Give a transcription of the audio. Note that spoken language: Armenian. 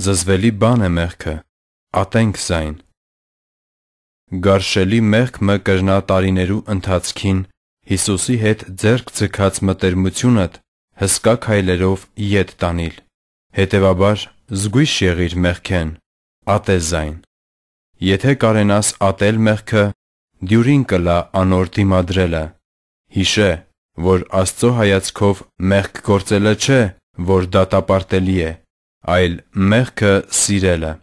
Զզվելի բան է մեղքը, ատենք զայն։ Գարշելի մեղքը կրնատարիներու ընթացքին Հիսուսի հետ ձեռք ձգած մտերմությունդ հսկա քայլերով իդ տանիլ։ Հետևաբար զգույշ եղիր մեղքեն, ատեզայն։ Եթե կարենաս ատել մեղքը, դյուրին կլա անոր դիմադրելը։ Հիշե, որ Աստծո հայացքով մեղք գործելը չէ, որ դատապարտելի է, այլ մեղքը սիրելը